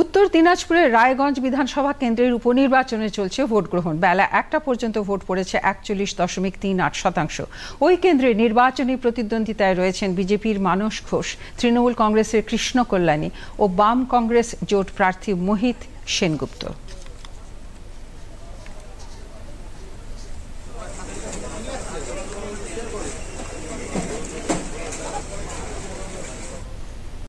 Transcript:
উত্তর দিনাজপুরের রায়গঞ্জ বিধানসভা কেন্দ্রের উপনির্বাচনে চলছে ভোট গ্রহণ বেলা একটা পর্যন্ত ভোট পড়েছে একচল্লিশ দশমিক তিন আট শতাংশ ওই কেন্দ্রে নির্বাচনী প্রতিদ্বন্দ্বিতায় রয়েছেন বিজেপির মানস ঘোষ তৃণমূল কংগ্রেসের কৃষ্ণ কল্যাণী ও বাম কংগ্রেস জোট প্রার্থী মোহিত সেনগুপ্ত